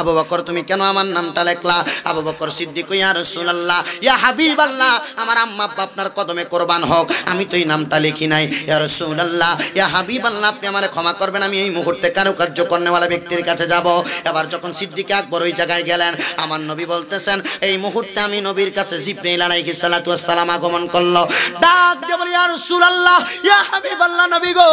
আবু বকর তুমি কেন আমার নামটা লেখলা আবু বকর সিদ্দিক ইয়া রসুল্লাহ ইয়া হাবিব আল্লাহ আমার আম্মা আপনার কদমে কোরবান হোক আমি তো এই নামটা লিখি নাই ইয়া রসুল্লাহ ইয়া হাবিব আল্লাহ আপনি আমার ক্ষমা করবেন আমি এই মুহূর্তে কারো কার্য কর্নেওয়ালা ব্যক্তির কাছে যাব এবার যখন সিদ্দিক আকবর ওই জায়গায় গেলেন আমার নবী বলতেছেন এই মুহূর্তে আমি নবীর কাছে জিব্রাইল আলাইহি সালাতু ওয়াসসালাম আগমন করলো ডাক দিয়ে বলি ইয়া রাসূলুল্লাহ ইয়া হাবিবাল্লাহ নবী গো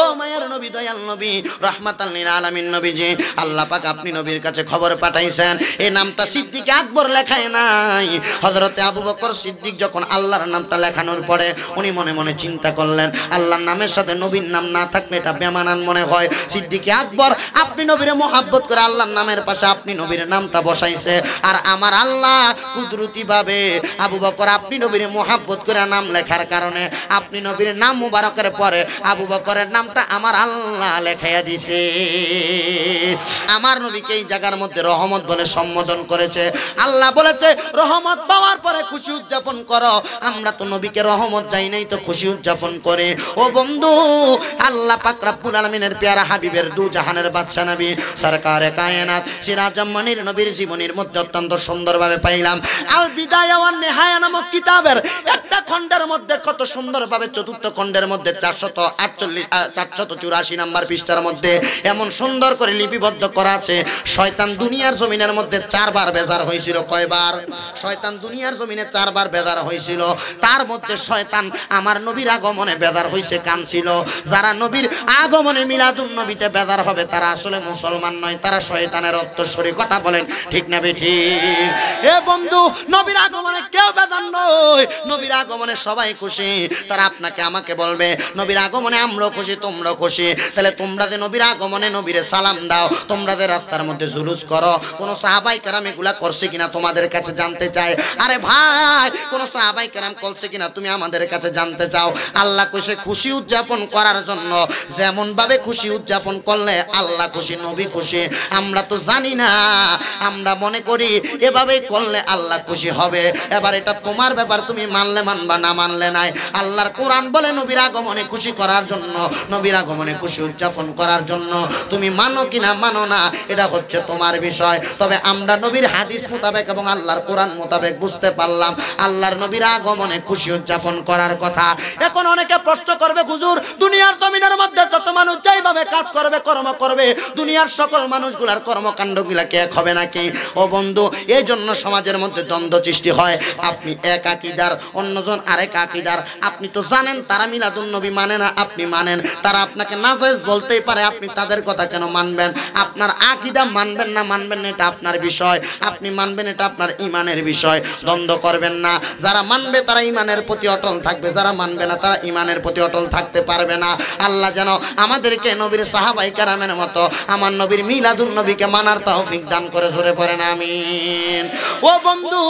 ও মায়ের নবী দয়াল নবী রাহমাতাল লিল আলামিন নবীজি আল্লাহ পাক আপনি নবীর কাছে কাছে খবর পাঠাইছেন এই নামটা সিদ্দিক আকবর লেখায় নাই হজরতে আবু বকর সিদ্দিক যখন আল্লাহর নামটা লেখানোর পরে উনি মনে মনে চিন্তা করলেন আল্লাহর নামের সাথে নবীর নাম না থাকলে এটা বেমানান মনে হয় সিদ্দিক আকবর আপনি নবীর মোহাব্বত করে আল্লাহর নামের পাশে আপনি নবীর নামটা বসাইছে আর আমার আল্লাহ কুদরতিভাবে আবু বকর আপনি নবীর মোহাব্বত করে নাম লেখার কারণে আপনি নবীর নাম মুবারকের পরে আবু বকরের নামটা আমার আল্লাহ লেখাইয়া দিছে আমার নবীকে এই জায়গা জায়গার মধ্যে রহমত বলে সম্বোধন করেছে আল্লাহ বলেছে রহমত পাওয়ার পরে খুশি উদযাপন করো আমরা তো নবীকে রহমত যাই নাই তো খুশি উদযাপন করে ও বন্ধু আল্লাহ পাক রাব্বুল আলামিনের পেয়ারা হাবিবের দু জাহানের বাদশা নবী সরকারে কায়নাত সিরাজম্মানির নবীর জীবনীর মধ্যে অত্যন্ত সুন্দরভাবে পাইলাম আল বিদায় ওয়ান নেহায়া নামক কিতাবের একটা খণ্ডের মধ্যে কত সুন্দরভাবে চতুর্থ খণ্ডের মধ্যে চারশত আটচল্লিশ চারশত চুরাশি নাম্বার পৃষ্ঠার মধ্যে এমন সুন্দর করে লিপিবদ্ধ করা আছে শয়তান শয়তান দুনিয়ার জমিনের মধ্যে চারবার বেজার হয়েছিল কয়বার শয়তান দুনিয়ার জমিনে চারবার বেজার হয়েছিল তার মধ্যে শয়তান আমার নবীর আগমনে বেজার হয়েছে কানছিল যারা নবীর আগমনে মিলাদুন নবীতে বেজার হবে তারা আসলে মুসলমান নয় তারা শয়তানের অত্তস্বরী কথা বলেন ঠিক না বেঠি এ বন্ধু নবীর আগমনে কেউ বেজার নয় নবীর আগমনে সবাই খুশি তারা আপনাকে আমাকে বলবে নবীর আগমনে আমরাও খুশি তোমরাও খুশি তাহলে তোমরা যে নবীর আগমনে নবীরে সালাম দাও তোমরা যে রাস্তার মধ্যে জুলুস করো কোন সাহাবাই কেরাম এগুলা করছে কিনা তোমাদের কাছে জানতে চায় আরে ভাই কোন সাহাবাই কেরাম করছে কিনা তুমি আমাদের কাছে জানতে চাও আল্লাহ কইছে খুশি উদযাপন করার জন্য যেমন ভাবে খুশি উদযাপন করলে আল্লাহ খুশি নবী খুশি আমরা তো জানি না আমরা মনে করি এভাবে করলে আল্লাহ খুশি হবে এবার এটা তোমার ব্যাপার তুমি মানলে মানবা না মানলে নাই আল্লাহর কোরআন বলে নবীর আগমনে খুশি করার জন্য নবীর আগমনে খুশি উদযাপন করার জন্য তুমি মানো কিনা মানো না এটা হচ্ছে তোমার বিষয় তবে আমরা নবীর হাদিস মোতাবেক এবং আল্লাহর কোরআন মোতাবেক বুঝতে পারলাম আল্লাহর নবীর আগমনে খুশি উদযাপন করার কথা এখন অনেকে প্রশ্ন করবে হুজুর দুনিয়ার জমিনের মধ্যে তো ভাবে কাজ করবে কর্ম করবে দুনিয়ার সকল মানুষগুলার কর্মকাণ্ড গুলাকে এক হবে নাকি ও বন্ধু এই জন্য সমাজের মধ্যে দ্বন্দ্ব সৃষ্টি হয় আপনি এক আকিদার অন্যজন আরেক আকিদার আপনি তো জানেন তারা মিলাদুন্নবী মানে না আপনি মানেন তারা আপনাকে নাজাইজ বলতেই পারে আপনি তাদের কথা কেন মানবেন আপনার আকিদা মানবেন না মানবেন না এটা আপনার বিষয় আপনি মানবেন এটা আপনার ইমানের বিষয় দ্বন্দ্ব করবেন না যারা মানবে তারা ইমানের প্রতি অটল থাকবে যারা মানবে না তারা ইমানের প্রতি অটল থাকতে পারবে না আল্লাহ যেন আমাদেরকে নবীর সাহাবাই কারামের মতো আমার নবীর মিলাদুল নবীকে মানার তৌফিক দান করে জোরে পড়েন আমিন ও বন্ধু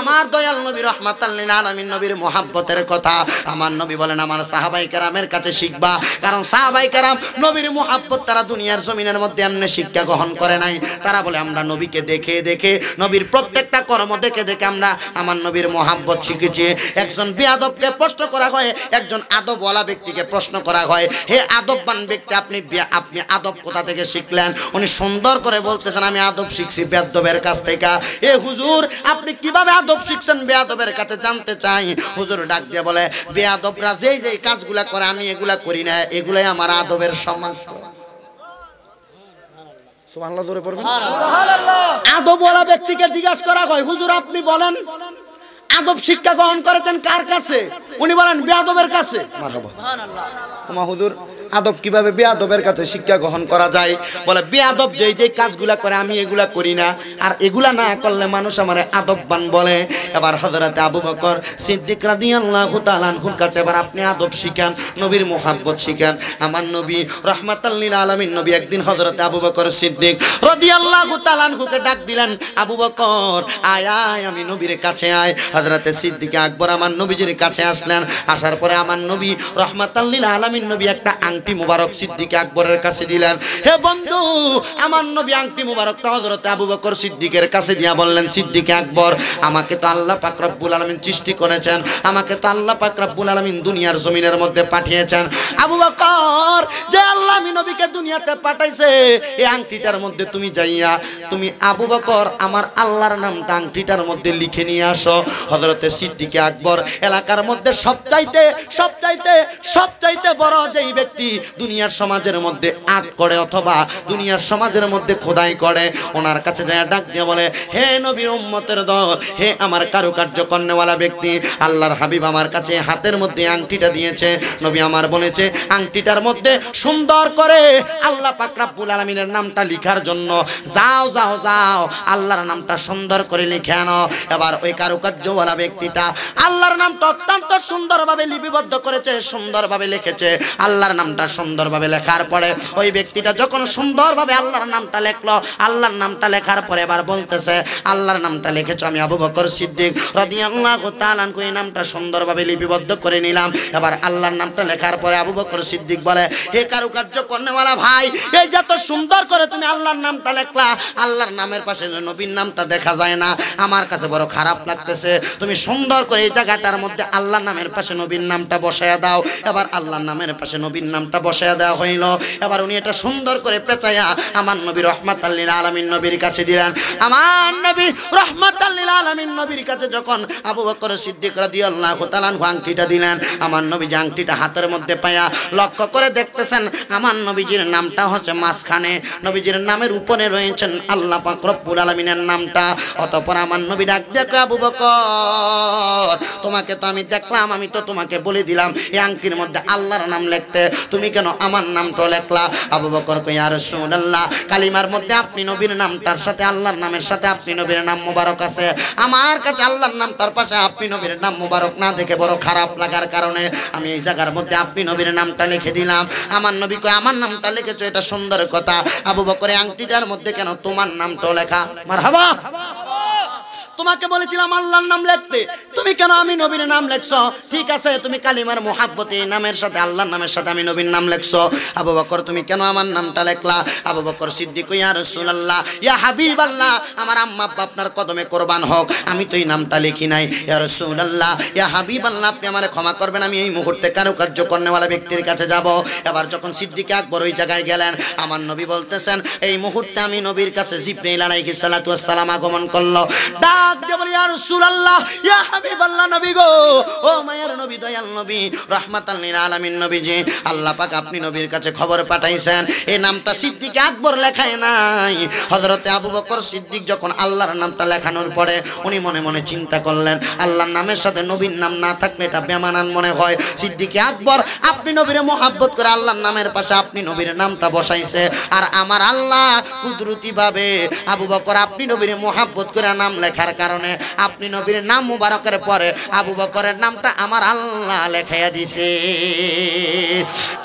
আমার দয়াল নবী রহমাতাল্লিন আলামিন নবীর মোহাব্বতের কথা আমার নবী বলেন আমার সাহাবাই কারামের কাছে শিখবা কারণ সাহাবাই কারাম নবীর মোহাব্বত তারা দুনিয়ার জমিনের মধ্যে এমনি শিক্ষা গ্রহণ করে নাই তারা বলে আমরা নবীকে দেখে দেখে নবীর প্রত্যেকটা কর্ম দেখে দেখে আমরা আমার নবীর মোহাব্বত শিখেছি একজন বেয়াদবকে প্রশ্ন করা হয় একজন আদবওয়ালা ব্যক্তিকে প্রশ্ন করা হয় হে আদববান ব্যক্তি আপনি আপনি আদব কোথা থেকে শিখলেন উনি সুন্দর করে বলতেছেন আমি আদব শিখছি বেদবের কাছ থেকে এ হুজুর আপনি কিভাবে আদব শিখছেন বেয়াদবের কাছে জানতে চাই হুজুর ডাক দিয়ে বলে বেয়াদবরা যেই যেই কাজগুলা করে আমি এগুলা করি না এগুলাই আমার আদবের সমাজ আদবওয়ালা ব্যক্তিকে জিজ্ঞাসা করা হয় হুজুর আপনি বলেন আদব শিক্ষা গ্রহণ করেছেন কার কাছে উনি বলেন বেয়াদবের কাছে হুজুর আদব কিভাবে বেয়াদবের কাছে শিক্ষা গ্রহণ করা যায় বলে বেয়াদব যেই যেই কাজগুলা করে আমি এগুলা করি না আর এগুলা না করলে মানুষ আমার আদববান বলে এবার হজরাতে আবু বকর সিদ্দিক রাদিয়াল্লাহু কাছে এবার আপনি আদব শিখান নবীর মোহাব্বত শিখান আমার নবী লিল আলামিন নবী একদিন হজরতে আবু বকর সিদ্দিক রাদিয়াল্লাহু ডাক দিলেন আবু বকর আয় আয় আমি নবীর কাছে আয় হজরতে সিদ্দিকে আকবর আমার নবীজির কাছে আসলেন আসার পরে আমার নবী লিল আলামিন নবী একটা আং আংটি মুবারক সিদ্দিক আকবরের কাছে দিলেন হে বন্ধু আমার নবী আংটি মুবারকটা হজরত আবু বকর সিদ্দিকের কাছে দিয়া বললেন সিদ্দিক আকবর আমাকে তো আল্লাহ পাক রব্বুল আলামিন সৃষ্টি করেছেন আমাকে তো আল্লাহ পাক রব্বুল আলামিন দুনিয়ার জমিনের মধ্যে পাঠিয়েছেন আবু বকর যে আল্লাহ আমি নবীকে দুনিয়াতে পাঠাইছে এই আংটিটার মধ্যে তুমি যাইয়া তুমি আবু বকর আমার আল্লাহর নামটা আংটিটার মধ্যে লিখে নিয়ে আসো হজরতে সিদ্দিকে আকবর এলাকার মধ্যে সবচাইতে সবচাইতে সবচাইতে বড় যেই ব্যক্তি ব্যক্তি দুনিয়ার সমাজের মধ্যে আগ করে অথবা দুনিয়ার সমাজের মধ্যে খোদাই করে ওনার কাছে যায় ডাক দিয়ে বলে হে নবীর উম্মতের দল হে আমার কারুকার্য কর্ণেওয়ালা ব্যক্তি আল্লাহর হাবিব আমার কাছে হাতের মধ্যে আংটিটা দিয়েছে নবী আমার বলেছে আংটিটার মধ্যে সুন্দর করে আল্লাহ পাকরাবুল আলমিনের নামটা লিখার জন্য যাও যাও যাও আল্লাহর নামটা সুন্দর করে লিখে আনো এবার ওই কারুকার্যওয়ালা ব্যক্তিটা আল্লাহর নামটা অত্যন্ত সুন্দরভাবে লিপিবদ্ধ করেছে সুন্দরভাবে লিখেছে আল্লাহর নাম নামটা সুন্দরভাবে লেখার পরে ওই ব্যক্তিটা যখন সুন্দরভাবে আল্লাহর নামটা লেখলো আল্লাহর নামটা লেখার পরে এবার বলতেছে আল্লাহর নামটা লিখেছো আমি আবু বকর সিদ্দিক রাদিয়াল্লাহু তাআলা এই নামটা সুন্দরভাবে লিপিবদ্ধ করে নিলাম এবার আল্লাহর নামটা লেখার পরে আবু বকর সিদ্দিক বলে হে কারু কার্য কর্নেওয়ালা ভাই এই যত সুন্দর করে তুমি আল্লাহর নামটা লেখলা আল্লাহর নামের পাশে নবীর নামটা দেখা যায় না আমার কাছে বড় খারাপ লাগতেছে তুমি সুন্দর করে এই জায়গাটার মধ্যে আল্লাহর নামের পাশে নবীর নামটা বসায় দাও এবার আল্লাহর নামের পাশে নবীর নামটা বসায় দেওয়া হইল এবার উনি এটা সুন্দর করে পেঁচাইয়া আমার নবী রহমাত আল্লিল আলমিন নবীর কাছে দিলেন আমার নবী রহমাত আল্লিল আলমিন নবীর কাছে যখন আবু বকর সিদ্দিক রাদি আল্লাহ তালান আংটিটা দিলেন আমার নবী যে আংটিটা হাতের মধ্যে পায়া লক্ষ্য করে দেখতেছেন আমার নবীজির নামটা হচ্ছে মাঝখানে নবীজির নামের উপরে রয়েছেন আল্লাহ পাকরপুর আলমিনের নামটা অতপর আমার নবী ডাক দেখো আবু বকর তোমাকে তো আমি দেখলাম আমি তো তোমাকে বলে দিলাম এই আংটির মধ্যে আল্লাহর নাম লিখতে তুমি কেন আমার তো লেখলা আবু বকর কইয়া রাসূলুল্লাহ কালিমার মধ্যে আপনি নবীর নাম তার সাথে আল্লাহর নামের সাথে আপনি নবীর নাম মোবারক আছে আমার কাছে আল্লাহর নাম তার পাশে আপনি নবীর নাম মোবারক না দেখে বড় খারাপ লাগার কারণে আমি এই জায়গার মধ্যে আপনি নবীর নামটা লিখে দিলাম আমার নবী কয় আমার নামটা লিখেছো এটা সুন্দর কথা আবু বকরে আংটিটার মধ্যে কেন তোমার নামটা লেখা মারহাবা তোমাকে বলেছিলাম আল্লাহর নাম লিখতে তুমি কেন আমি নবীর নাম লিখছো ঠিক আছে তুমি কালিমার মোহাব্বতে নামের সাথে আল্লাহর নামের সাথে আমি নবীর নাম লিখছো আবু বকর তুমি কেন আমার নামটা লেখলা আবু বকর সিদ্দিক ইয়া রাসূলুল্লাহ ইয়া হাবিবাল্লাহ আমার আম্মা আব্বা আপনার কদমে কোরবান হোক আমি তো এই নামটা লিখি নাই ইয়া রাসূলুল্লাহ ইয়া হাবিবাল্লাহ আপনি আমারে ক্ষমা করবেন আমি এই মুহূর্তে কারো কার্য করনেওয়ালা ব্যক্তির কাছে যাব এবার যখন সিদ্দিক আকবর ওই জায়গায় গেলেন আমার নবী বলতেছেন এই মুহূর্তে আমি নবীর কাছে জিব্রাইল আলাইহিস সালাতু ওয়াস সালাম আগমন করলো ডা ডাক দিয়ে বলি আর ইয়া নবী গো ও মায়ের নবী দয়াল নবী রহমাতাল লিল আলামিন আল্লাহ পাক আপনি নবীর কাছে খবর পাঠাইছেন এই নামটা সিদ্দিক আকবর লেখায় নাই হযরতে আবু বকর সিদ্দিক যখন আল্লাহর নামটা লেখানোর পরে উনি মনে মনে চিন্তা করলেন আল্লাহর নামের সাথে নবীর নাম না থাকলে এটা বেমানান মনে হয় সিদ্দিকে আকবর আপনি নবীরে মোহাব্বত করে আল্লাহর নামের পাশে আপনি নবীর নামটা বসাইছে আর আমার আল্লাহ কুদরতিভাবে আবু বকর আপনি নবীর মোহাব্বত করে নাম লেখার কারণে আপনি নবীর নাম মুবারকের পরে আবু বকরের নামটা আমার আল্লাহ লেখাইয়া দিছে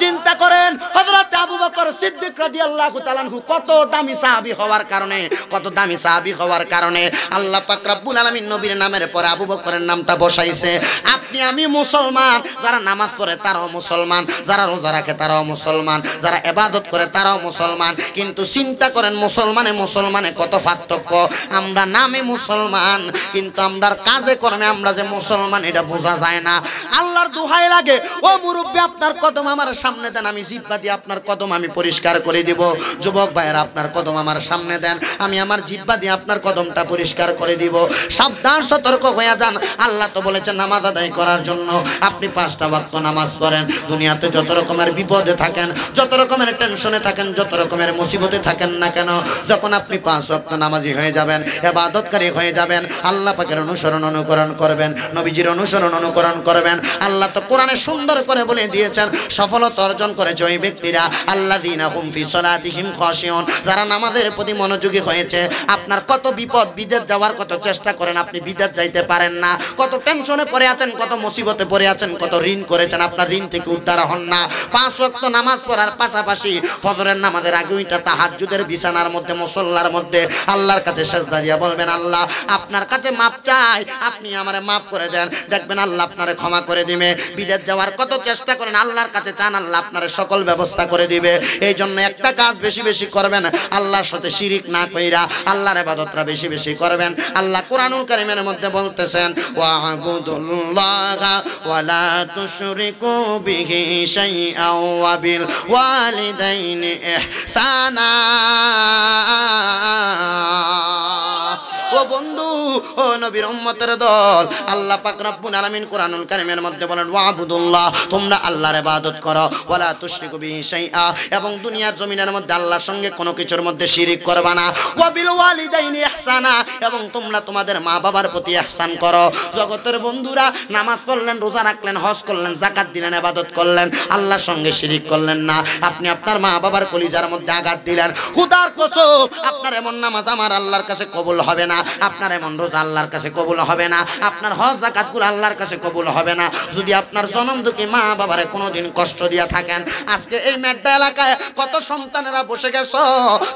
চিন্তা করেন হযরত আবু বকর সিদ্দিক রাদিয়াল্লাহু তাআলাহু কত দামি সাহাবী হওয়ার কারণে কত দামি সাহাবী হওয়ার কারণে আল্লাহ পাক রব্বুল আলামিন নবীর নামের পরে আবু বকরের নামটা বসাইছে আপনি আমি মুসলমান যারা নামাজ পড়ে তারাও মুসলমান যারা রোজা রাখে তারাও মুসলমান যারা ইবাদত করে তারাও মুসলমান কিন্তু চিন্তা করেন মুসলমানে মুসলমানে কত পার্থক্য আমরা নামে মুসলমান মুসলমান কিন্তু আমরা কাজে কর্মে আমরা যে মুসলমান এটা বোঝা যায় না আল্লাহর দুহাই লাগে ও মুরব্বী আপনার কদম আমার সামনে দেন আমি জিব্বা দিয়ে আপনার কদম আমি পরিষ্কার করে দিব যুবক ভাইয়ের আপনার কদম আমার সামনে দেন আমি আমার জিব্বা দিয়ে আপনার কদমটা পরিষ্কার করে দিব সাবধান সতর্ক হয়ে যান আল্লাহ তো বলেছেন নামাজ আদায় করার জন্য আপনি পাঁচটা বাক্য নামাজ করেন দুনিয়াতে যত রকমের বিপদে থাকেন যত রকমের টেনশনে থাকেন যত রকমের মুসিবতে থাকেন না কেন যখন আপনি পাঁচ ওয়াক্ত নামাজি হয়ে যাবেন এবাদতকারী হয়ে যাবেন যাবেন আল্লাহ পাকের অনুসরণ অনুকরণ করবেন নবীজির অনুসরণ অনুকরণ করবেন আল্লাহ তো কোরআনে সুন্দর করে বলে দিয়েছেন সফলতা অর্জন করেছে ওই ব্যক্তিরা আল্লাহ দিন হুমফি সলাদিহিম খসিয়ন যারা নামাজের প্রতি মনোযোগী হয়েছে আপনার কত বিপদ বিদেশ যাওয়ার কত চেষ্টা করেন আপনি বিদেশ যাইতে পারেন না কত টেনশনে পড়ে আছেন কত মুসিবতে পড়ে আছেন কত ঋণ করেছেন আপনার ঋণ থেকে উদ্ধার হন না পাঁচ ওয়াক্ত নামাজ পড়ার পাশাপাশি ফজরের নামাজের আগুইটা তাহাজুদের বিছানার মধ্যে মুসল্লার মধ্যে আল্লাহর কাছে সেজদা দিয়া বলবেন আল্লাহ আপনার কাছে মাপ চাই আপনি আমার মাপ করে দেন দেখবেন আল্লাহ আপনারে ক্ষমা করে দিবে বিদেশ যাওয়ার কত চেষ্টা করেন আল্লাহর কাছে চান আল্লাহ আপনার সকল ব্যবস্থা করে দিবে এই জন্য একটা কাজ বেশি বেশি করবেন আল্লাহর সাথে শিরিক না কইরা আল্লাহর ইবাদতটা বেশি বেশি করবেন আল্লাহ কোরআনুল কারীমের মধ্যে বলতেছেন ওয়ালা ওয়ালিদাইনি ইহসানা বন্ধু ও নবীর উম্মতের দল আল্লাহ পাক রব্বুল আলামিন কুরআনুল কারীমের মধ্যে বলেন ওয়া আবুদুল্লাহ তোমরা আল্লাহর ইবাদত করো ওয়ালা তুশরিকু বিহি শাইআ এবং দুনিয়ার জমিনের মধ্যে আল্লাহর সঙ্গে কোনো কিছুর মধ্যে শিরিক করবা না ওয়া বিল ওয়ালিদাইন ইহসানা এবং তোমরা তোমাদের মা বাবার প্রতি ইহসান করো জগতের বন্ধুরা নামাজ পড়লেন রোজা রাখলেন হজ করলেন যাকাত দিলেন ইবাদত করলেন আল্লাহর সঙ্গে শিরিক করলেন না আপনি আপনার মা বাবার কলিজার মধ্যে আঘাত দিলেন খুদার কসম আপনার এমন নামাজ আমার আল্লাহর কাছে কবুল হবে না আপনার এমন রোজা আল্লাহর কাছে কবুল হবে না আপনার হজ জাকাতগুলো আল্লাহর কাছে কবুল হবে না যদি আপনার জনম দুঃখী মা বাবারে কোনোদিন কষ্ট দিয়া থাকেন আজকে এই মেড্ডা এলাকায় কত সন্তানেরা বসে গেছ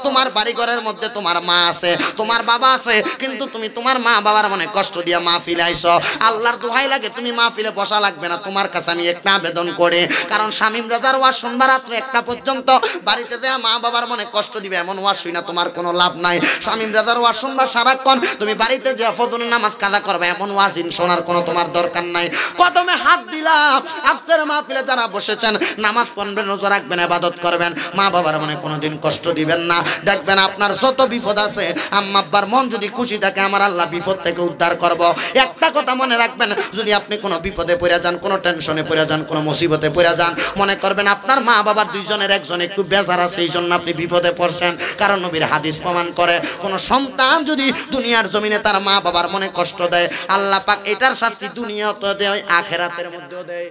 তোমার বাড়িঘরের মধ্যে তোমার মা আছে তোমার বাবা আছে কিন্তু তুমি তোমার মা বাবার মনে কষ্ট দিয়া মা ফিলাইছ আল্লাহর দোহাই লাগে তুমি মা ফিলে বসা লাগবে না তোমার কাছে আমি একটা আবেদন করে কারণ স্বামীম রাজার ওয়া সোমবার রাত্রে একটা পর্যন্ত বাড়িতে দেয়া মা বাবার মনে কষ্ট দিবে এমন ওয়াজ শুই না তোমার কোনো লাভ নাই স্বামীম রাজার ওয়া সোমবার সারাক্ষণ ফজর তুমি বাড়িতে যে ফজর নামাজ কাজা করবে এমন ওয়াজিন শোনার কোনো তোমার দরকার নাই কদমে হাত দিলাম আজকের মাহফিলে যারা বসেছেন নামাজ পড়বেন রোজা রাখবেন ইবাদত করবেন মা বাবার মনে কোনো দিন কষ্ট দিবেন না দেখবেন আপনার যত বিপদ আছে আম্মা আব্বার মন যদি খুশি থাকে আমার আল্লাহ বিপদ থেকে উদ্ধার করব একটা কথা মনে রাখবেন যদি আপনি কোনো বিপদে পড়ে যান কোনো টেনশনে পড়ে যান কোনো মুসিবতে পড়ে যান মনে করবেন আপনার মা বাবার দুইজনের একজন একটু বেজার আছে এই জন্য আপনি বিপদে পড়ছেন কারণ নবীর হাদিস প্রমাণ করে কোনো সন্তান যদি দুনিয়ার জমিনে তার মা বাবার মনে কষ্ট দেয় আল্লাহ পাক এটার শাস্তি দুনিয়াতে দেয় আখেরাতের মধ্যেও দেয়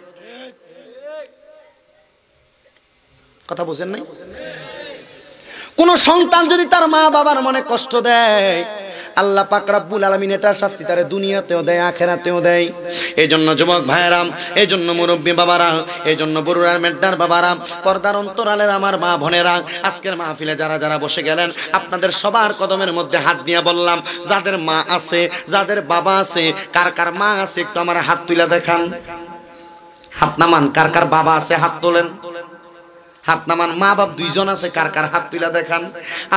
কথা বুঝেন নাই কোন সন্তান যদি তার মা বাবার মনে কষ্ট দেয় আল্লাহ পাক রাব্বুল আলামিন এটা শাস্তি তারে দুনিয়াতেও দেয় আখেরাতেও দেয় এই জন্য যুবক ভাইয়েরাম এই জন্য মুরব্বী বাবারা এই জন্য বরুরার মেড্ডার বাবারা পর্দার অন্তরালের আমার মা বোনেরা আজকের মাহফিলে যারা যারা বসে গেলেন আপনাদের সবার কদমের মধ্যে হাত দিয়ে বললাম যাদের মা আছে যাদের বাবা আছে কার কার মা আছে একটু আমার হাত তুলে দেখান হাত নামান কার কার বাবা আছে হাত তোলেন হাত নামান মা বাপ দুইজন আছে কার কার হাত তুলা দেখান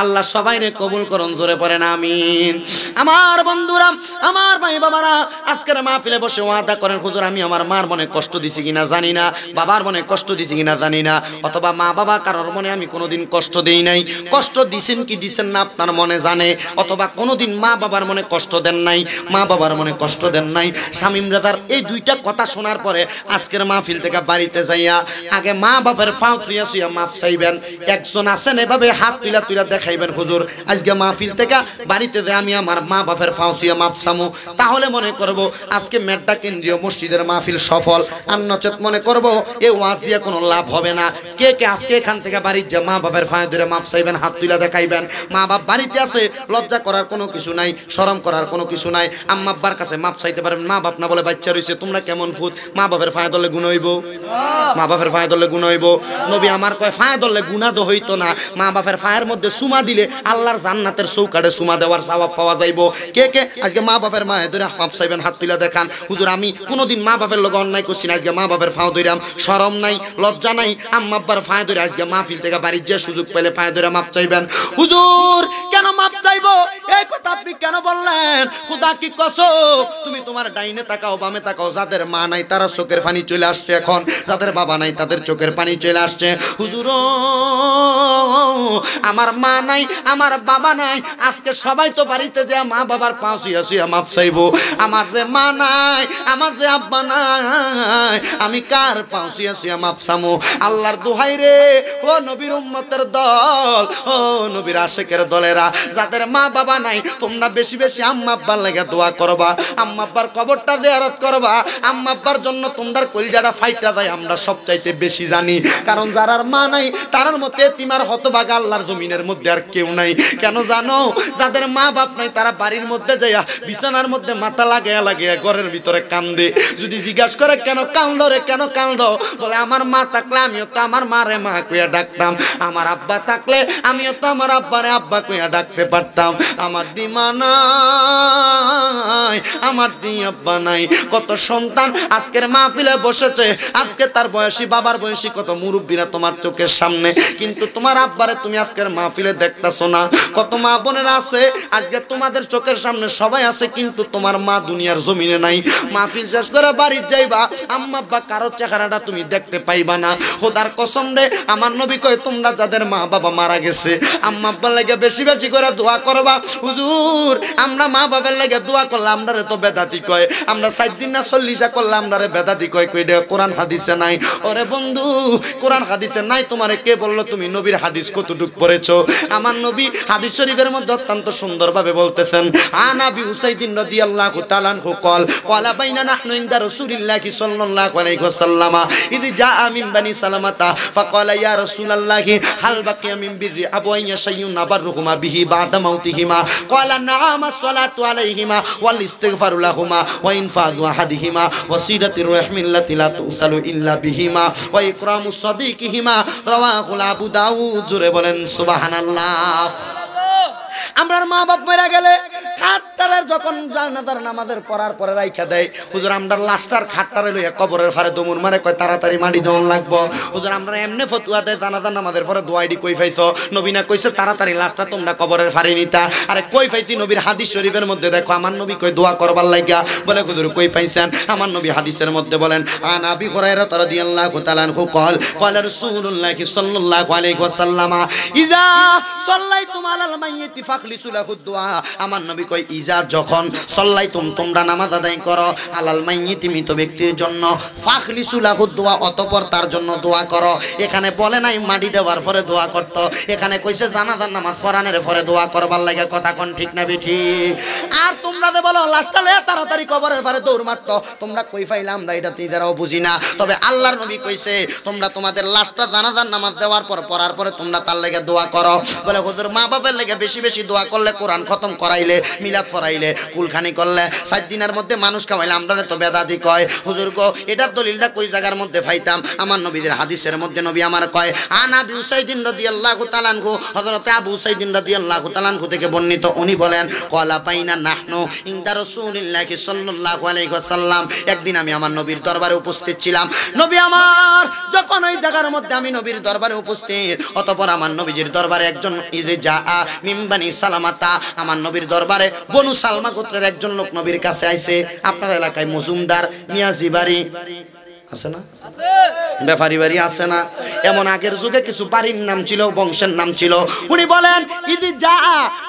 আল্লাহ সবাই রে কবুল করুন জোরে পড়েন আমিন আমার বন্ধুরা আমার ভাই বাবারা আজকের মাহফিলে বসে ওয়াদা করেন হুজুর আমি আমার মার মনে কষ্ট দিছি কিনা জানি না বাবার মনে কষ্ট দিছি কিনা জানি না অথবা মা বাবা কারোর মনে আমি কোনোদিন কষ্ট দেই নাই কষ্ট দিছেন কি দিছেন না আপনার মনে জানে অথবা কোনোদিন মা বাবার মনে কষ্ট দেন নাই মা বাবার মনে কষ্ট দেন নাই স্বামী রাজার এই দুইটা কথা শোনার পরে আজকের মাহফিল থেকে বাড়িতে যাইয়া আগে মা বাবার পাও চেয়ে মাফ চাইবেন একজন আছেন এভাবে হাত তুলা তুলা দেখাইবেন হুজুর আজকে মাহফিল থেকে বাড়িতে যে আমি আমার মা বাপের ফাঁসিয়া মাফ সামু তাহলে মনে করব আজকে মেদা কেন্দ্রীয় মসজিদের মাহফিল সফল আর নচেত মনে করব এ ওয়াজ দিয়ে কোনো লাভ হবে না কে কে আজকে এখান থেকে বাড়ির যে মা বাপের ফায় ধরে মাফ চাইবেন হাত তুলা দেখাইবেন মা বাপ বাড়িতে আছে লজ্জা করার কোনো কিছু নাই সরম করার কোনো কিছু নাই আম্মাব্বার কাছে মাপ চাইতে পারবেন মা বাপ না বলে বাচ্চা রয়েছে তোমরা কেমন ফুত মা বাপের ফায় দলে গুণ হইব মা বাপের ফায় দলে গুণ হইব নবী আমার আমার কয় ফায় ধরলে গুণা তো হইতো না মা বাপের ফায়ের মধ্যে সুমা দিলে আল্লাহর জান্নাতের চৌকাটে সুমা দেওয়ার স্বভাব পাওয়া যাইব কে কে আজকে মা বাপের মা ধরে হাফ সাইবেন হাত তুলে দেখান হুজুর আমি কোনোদিন মা বাপের লোক অন্যায় করছি না আজকে মা বাপের ফাঁ ধরাম সরম নাই লজ্জা নাই আম্মা আব্বার ফায় ধরে আজকে মা ফিল থেকে বাড়ির যে সুযোগ পেলে ফায় ধরে মাপ চাইবেন হুজুর কেন মাপ চাইব এই কথা আপনি কেন বললেন খুদা কি কসো তুমি তোমার ডাইনে তাকাও বামে তাকাও যাদের মা নাই তারা চোখের পানি চলে আসছে এখন যাদের বাবা নাই তাদের চোখের পানি চলে আসছে হুজুর আমার মা নাই আমার বাবা নাই আজকে সবাই তো বাড়িতে যে মা বাবার পা আসি শুয়া চাইবো আমার যে মা নাই আমার যে আব্বা নাই আমি কার পা আসি শুয়া সামো আল্লাহর দোহাই রে ও নবীর উম্মতের দল ও নবীর আশেকের দলেরা যাদের মা বাবা নাই তোমরা বেশি বেশি আম্মা আব্বার লাগে দোয়া করবা আম্মা আব্বার কবরটা দেয়ারত করবা আম্মা আব্বার জন্য তোমরা কলজাটা ফাইটা দেয় আমরা সব চাইতে বেশি জানি কারণ যারা আম্মা নাই তার মতে তিমার হতবাগা আল্লাহর জমিনের মধ্যে আর কেউ নাই কেন জানো যাদের মা বাপ নাই তারা বাড়ির মধ্যে যাইয়া বিছানার মধ্যে মাথা লাগাইয়া লাগিয়া ঘরের ভিতরে কান্দে যদি জিজ্ঞাসা করে কেন কান্দ রে কেন কান্দ বলে আমার মা থাকলে আমিও তো আমার মা রে মা কুইয়া ডাকতাম আমার আব্বা থাকলে আমিও তো আমার আব্বা রে আব্বা কুইয়া ডাকতে পারতাম আমার দিমা নাই আমার দি আব্বা নাই কত সন্তান আজকের মাহফিলে বসেছে আজকে তার বয়সী বাবার বয়সী কত মুরব্বীরা তোমার চোখের সামনে কিন্তু তোমার আব্বারে তুমি আজকের মাহফিলে দেখতেছো না কত মা বোনের আছে আজকে তোমাদের চোখের সামনে সবাই আছে কিন্তু তোমার মা দুনিয়ার জমিনে নাই মাহফিল শেষ করে বাড়ির যাইবা আম্মা বা কারো চেহারাটা তুমি দেখতে পাইবা না খোদার কসম রে আমার নবী কয় তোমরা যাদের মা বাবা মারা গেছে আম্মা আব্বার লাগে বেশি বেশি করে দোয়া করবা হুজুর আমরা মা বাবার লাগে দোয়া করলে আমরা তো বেদাতি কয় আমরা সাত দিন না চল্লিশা করলে আমরা রে বেদাতি কয় কই কোরআন হাদিসে নাই ওরে বন্ধু কোরআন হাদিসে নাই তোমারে কে বললো তুমি নবীর হাদিস কতটুক পড়েছো আমার নবী হাদিস শরীফের মধ্যে অত্যন্ত সুন্দরভাবে বলতেছেন আনা বি হুসাইদিন রাদিয়াল্লাহু তাআলা আনহু কল ক্বালা বাইনা নাহনু ইনদা রাসূলিল্লাহি সাল্লাল্লাহু আলাইহি ওয়াসাল্লাম ইদি জাআ মিন বানি সালামাতা ফাকালা ইয়া রাসূলাল্লাহি হাল বাকিয়া মিন বিররি আবওয়াইয়া শাইউন নাবারুহুমা বিহি বাদা মাউতিহিমা ক্বালা নাআম আসসালাতু আলাইহিমা ওয়াল ইস্তিগফারু লাহুমা ওয়া ইনফাযু আহাদিহিমা ওয়া রাহমিল্লাতি লা তুসালু ইল্লা বিহিমা ওয়া ইকরামু সাদিকিহিমা রওয়াহুল আবু দাউদ জুরে বলেন সুবহানাল্লাহ আমরার মা বাপ মেরা গেলে খাটটার যখন জানাজার নামাজের পড়ার পরে রাইখা দেয় হুজুর আমরার লাস্টার খাটটারে লইয়া কবরের ফারে দমুর মারে কয় তাড়াতাড়ি মাটি দমন লাগবো হুজুর আমরা এমনি ফতুয়া দেয় জানাজার নামাজের পরে দোয়াইডি কই পাইছো নবীনা কইছে তাড়াতাড়ি লাস্টটা তোমরা কবরের ফারে নিতা আরে কই পাইছি নবীর হাদিস শরীফের মধ্যে দেখো আমার নবী কই দোয়া করবার লাগিয়া বলে হুজুর কই পাইছেন আমার নবী হাদিসের মধ্যে বলেন আন আবি হুরায়রা রাদিয়াল্লাহু তাআলা আনহু কল قال রাসূলুল্লাহ সাল্লাল্লাহু আলাইহি ওয়াসাল্লাম ইজা সাল্লাইতুম আলাল মাইয়িতি আমার নবী ইজা যখন সল্লাই তুম তোমরা নামাজ আদায় করো আলাল মৃত ব্যক্তির জন্য তার জন্য দোয়া করো এখানে বলে নাই মাটি দেওয়ার পরে দোয়া করত এখানে কইছে জানাজার নামাজ পরে দোয়া করবার লাগে কথা কোন ঠিক না আর তোমরা যে বলো তাড়াতাড়ি কবরের পরে দৌড় মারতো তোমরা কই পাইলাম না এটা বুঝি না তবে আল্লাহর নবী কইছে তোমরা তোমাদের লাশটা জানাজার নামাজ দেওয়ার পর পড়ার পরে তোমরা তার লেগে দোয়া করো বলে হুজুর মা বাবার লেগে বেশি বেশি দোয়া করলে কোরআন খতম করাইলে মিলাদ ফরাইলে কুলখানি করলে সাত দিনের মধ্যে মানুষ খাওয়াইলে আমরা তো বেদাদি কয় হুজুর গো এটার দলিলটা কই জায়গার মধ্যে ফাইতাম আমার নবীদের হাদিসের মধ্যে নবী আমার কয় আনা বিউসাইদিন রদি আল্লাহ তালানহু হজরত আবু সাইদিন রদি আল্লাহ তালানহু থেকে বর্ণিত উনি বলেন কলা পাইনা নাহনু ইন্দা রসুলিল্লাহি সাল্লাল্লাহু আলাইহি ওয়াসাল্লাম একদিন আমি আমার নবীর দরবারে উপস্থিত ছিলাম নবী আমার যখন ওই জায়গার মধ্যে আমি নবীর দরবারে উপস্থিত অতঃপর আমার নবীজির দরবারে একজন ইজে যা মিম্বা বানি সালামাতা আমার নবীর দরবারে বনু সালমা গোত্রের একজন লোক নবীর কাছে আইছে আপনার এলাকায় মজুমদার মিয়াজি বাড়ি আছে না বেফারি বাড়ি আছে না এমন আগের যুগে কিছু বাড়ির নাম ছিল বংশের নাম ছিল উনি বলেন ইদি যা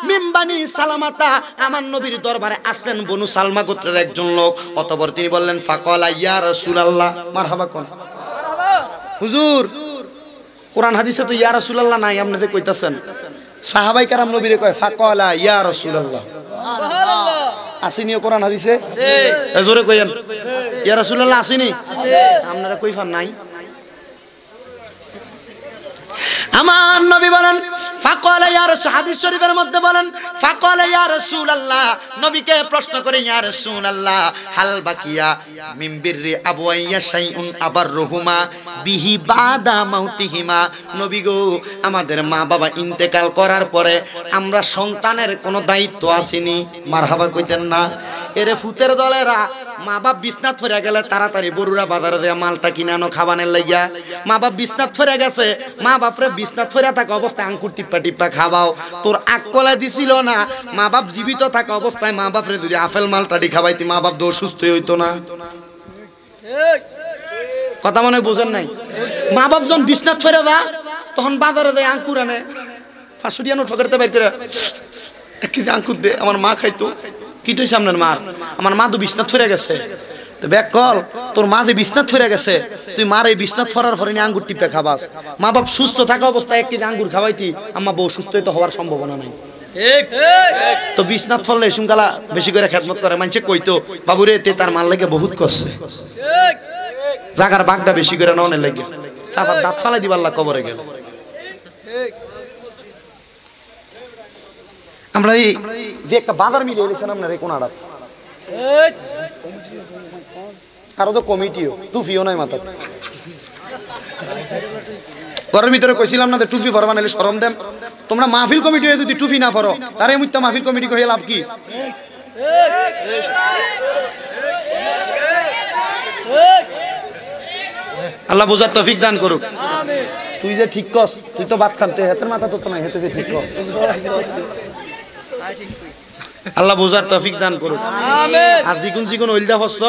মিমবানি সালামাতা আমার নবীর দরবারে আসলেন বনু সালমা গোত্রের একজন লোক অতপর তিনি বললেন ফাকল ইয়া রাসূলুল্লাহ মারহাবা কোন হুজুর কোরআন হাদিসে তো ইয়া রাসূলুল্লাহ নাই আপনি যে কইতাছেন সাহাবাই কারাম নবীরে কয় ফাকলা ইয়া রসুল্লাহ আসিনিও কোরআন হাদিসে জোরে কইয়েন ইয়া রসুল্লাহ আসিনি আপনারা কই ফান নাই আমার নবী বলেন ফাকল ইয়ার হাদিস শরীফের মধ্যে বলেন ফাকল ইয়ার সুল আল্লাহ নবীকে প্রশ্ন করে ইয়ার সুল আল্লাহ হাল বাকিয়া মিম্বিরি আবুয়াইয়া শাইউন আবার রহুমা বিহি বাদা মাউতিহিমা নবী গো আমাদের মা বাবা ইন্তেকাল করার পরে আমরা সন্তানের কোনো দায়িত্ব আসিনি মারহাবা কইতেন না এরে ফুতের দলেরা মা বাপ বিশ্বনাথ ফেরা গেলে তাড়াতাড়ি বরুরা বাজারে দেয়া মালটা কিনানো খাবানের লাগিয়া মা বাপ বিশ্বনাথ ফেরে গেছে মা বাপরে বিশ্বনাথ ফেরা থাকা অবস্থায় আঙ্কুর টিপ্পা টিপ্পা খাওয়াও তোর কলা দিছিল না মা বাপ জীবিত থাকা অবস্থায় মা বাপরে যদি আফেল মালটাটি খাবাইতি মা বাপ দোষ সুস্থ হইতো না কথা মনে বোঝেন নাই মা বাপ যখন বিশ্বনাথ ফেরা দা তখন বাজারে দেয় আঙ্কুর আনে ফাঁসুটিয়া নোট ফেরতে বাইর করে এক কেজি আঙ্কুর দে আমার মা খাইতো কিটো সামনের মা আমার মা দু বিছনা ছড়ে গেছে তো ব্যাক কল তোর মা যে বিছনা ছড়ে গেছে তুই মার এই বিছনা ছড়ার ঘরে আঙ্গুর টিপে খাবাস মা বাপ সুস্থ থাকা অবস্থায় এক কেজি আঙ্গুর খাওয়াইতি আমার বউ সুস্থ তো হওয়ার সম্ভাবনা নাই তো বিশ্বনাথ ফলে সুঙ্গালা বেশি করে খেদমত করে মানছে কইতো বাবুরে তে তার মাল লেগে বহুত করছে জাগার বাঘটা বেশি করে ননের লেগে চাপার দাঁত ফালাই দিবার কবরে গেল আমরা এই যে একটা বাজার মিলিয়ে এলেছেন আপনার এই কোনাডার আরো তো কমিটিও টুপিও নাই মাথা ঘরের ভিতরে কইছিলাম না যে টুপি ভরবা নাহলে সরম দেন তোমরা মাহফিল কমিটি যদি টুপি না ভরো তারে মুত্যা মাহফিল কমিটি কয়ে লাভ কি আল্লাহ বোঝার তফিক দান করুক তুই যে ঠিক কস তুই তো ভাত খান তুই মাথা তো নাই হেতে ঠিক কস আল্লাহ বোঝার তফিক দান করুন আর যিকোন যিকোন ওইলদা হস্য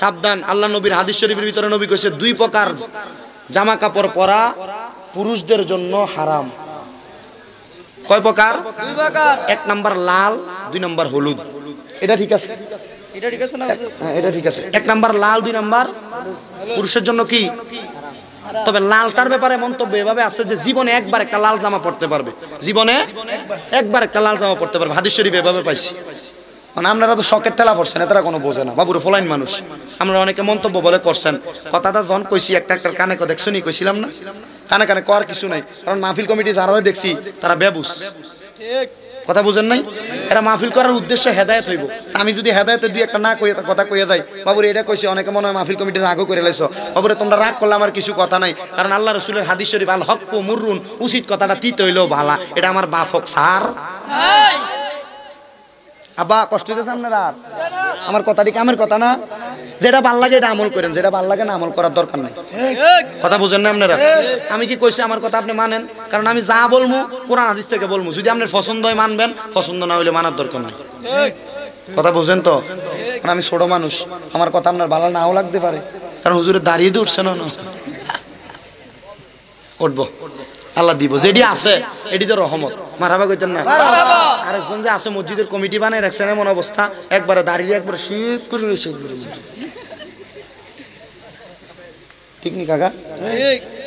সাবধান আল্লাহ নবীর হাদিস শরীফের ভিতরে নবী কইছে দুই প্রকার জামা কাপড় পরা পুরুষদের জন্য হারাম কয় প্রকার এক নাম্বার লাল দুই নাম্বার হলুদ এটা ঠিক আছে এটা ঠিক আছে হ্যাঁ, এক নাম্বার লাল দুই নাম্বার পুরুষের জন্য কি তবে লালটার ব্যাপারে মন্তব্য এভাবে আছে যে জীবনে একবার একটা লাল জামা পড়তে পারবে জীবনে একবার একটা লাল জামা পড়তে পারবে হাদিস শরীফ এভাবে পাইছি মানে আপনারা তো শখের তেলা পড়ছেন এতারা কোনো বোঝে না বাবুর ফলাইন মানুষ আমরা অনেকে মন্তব্য বলে করছেন কথাটা যখন কইছি একটা একটা কানে দেখছো নি কইছিলাম না কানে কানে কর কিছু নাই কারণ মাহফিল কমিটি যারা দেখছি তারা বেবুস ঠিক কথা বোঝেন নাই এটা মাহফিল করার উদ্দেশ্য হেদায়ত হইব আমি যদি হেদায়তের দুই একটা না কই কথা কইয়া যাই বাবুরে এটা কইছে অনেকে মনে হয় মাহফিল কমিটির রাগও করে লাইছো বাবুরে তোমরা রাগ করলে আমার কিছু কথা নাই কারণ আল্লাহ রসুলের হাদিস শরীফ আল হক মুরুন উচিত কথাটা তিত হইলেও ভালা এটা আমার বাফক সার আব্বা কষ্ট দিতেছে আপনারা আমার কথাটি কামের কথা না যেটা ভাল লাগে এটা আমল করেন যেটা ভাল লাগে না আমল করার দরকার নাই কথা বুঝেন না আপনারা আমি কি কইছি আমার কথা আপনি মানেন কারণ আমি যা বলবো কোরআন হাদিস থেকে বলবো যদি আপনার পছন্দ হয় মানবেন পছন্দ না হইলে মানার দরকার নাই কথা বুঝেন তো কারণ আমি ছোট মানুষ আমার কথা আপনার ভালো নাও লাগতে পারে কারণ হুজুরে দাঁড়িয়ে দিয়ে উঠছে না উঠবো আল্লাহ দিব যেটি আছে এটি তো রহমত মারাবা কইতেন না আরেকজন যে আছে মসজিদের কমিটি বানিয়ে রাখছে এমন অবস্থা একবারে দাঁড়িয়ে একবার শীত করে শীত করে ठीक नहीं काका ठीक